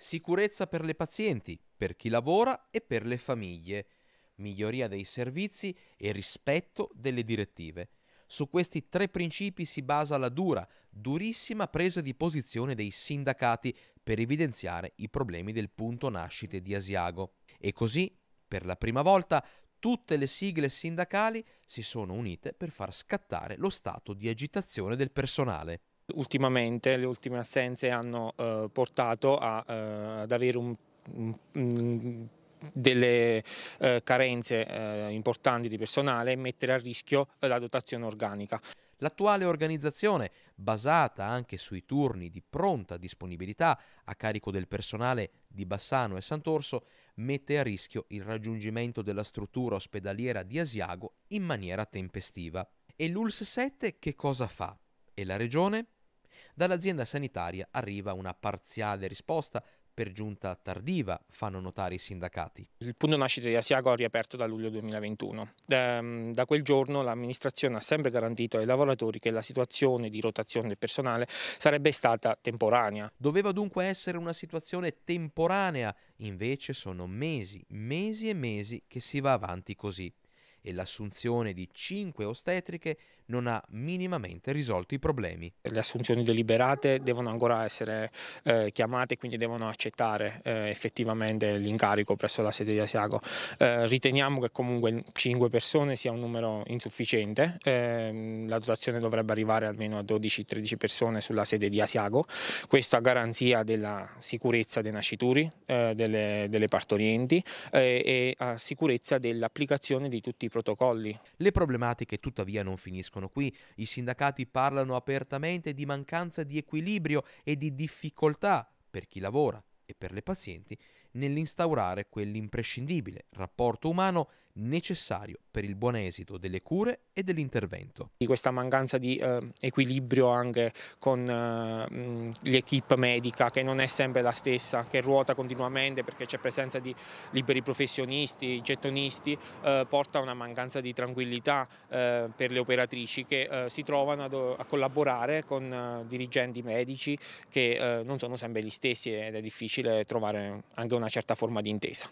sicurezza per le pazienti, per chi lavora e per le famiglie, miglioria dei servizi e rispetto delle direttive. Su questi tre principi si basa la dura, durissima presa di posizione dei sindacati per evidenziare i problemi del punto nascite di Asiago. E così, per la prima volta, tutte le sigle sindacali si sono unite per far scattare lo stato di agitazione del personale. Ultimamente le ultime assenze hanno eh, portato a, eh, ad avere un, un, mm, delle eh, carenze eh, importanti di personale e mettere a rischio la dotazione organica. L'attuale organizzazione, basata anche sui turni di pronta disponibilità a carico del personale di Bassano e Sant'Orso, mette a rischio il raggiungimento della struttura ospedaliera di Asiago in maniera tempestiva. E l'ULS 7 che cosa fa? E la regione? Dall'azienda sanitaria arriva una parziale risposta per giunta tardiva, fanno notare i sindacati. Il punto nascita di Asiago ha riaperto da luglio 2021. Ehm, da quel giorno l'amministrazione ha sempre garantito ai lavoratori che la situazione di rotazione del personale sarebbe stata temporanea. Doveva dunque essere una situazione temporanea, invece sono mesi, mesi e mesi che si va avanti così e l'assunzione di 5 ostetriche non ha minimamente risolto i problemi. Le assunzioni deliberate devono ancora essere eh, chiamate quindi devono accettare eh, effettivamente l'incarico presso la sede di Asiago. Eh, riteniamo che comunque 5 persone sia un numero insufficiente, ehm, la dotazione dovrebbe arrivare almeno a 12-13 persone sulla sede di Asiago, questo a garanzia della sicurezza dei nascituri, eh, delle, delle, partorienti eh, e a sicurezza dell'applicazione di tutti i i protocolli. Le problematiche tuttavia non finiscono qui. I sindacati parlano apertamente di mancanza di equilibrio e di difficoltà per chi lavora e per le pazienti nell'instaurare quell'imprescindibile rapporto umano necessario per il buon esito delle cure e dell'intervento. Questa mancanza di eh, equilibrio anche con eh, l'equipe medica che non è sempre la stessa, che ruota continuamente perché c'è presenza di liberi professionisti, gettonisti, eh, porta a una mancanza di tranquillità eh, per le operatrici che eh, si trovano a, a collaborare con eh, dirigenti medici che non sono sempre gli stessi ed è difficile trovare anche una certa forma di intesa.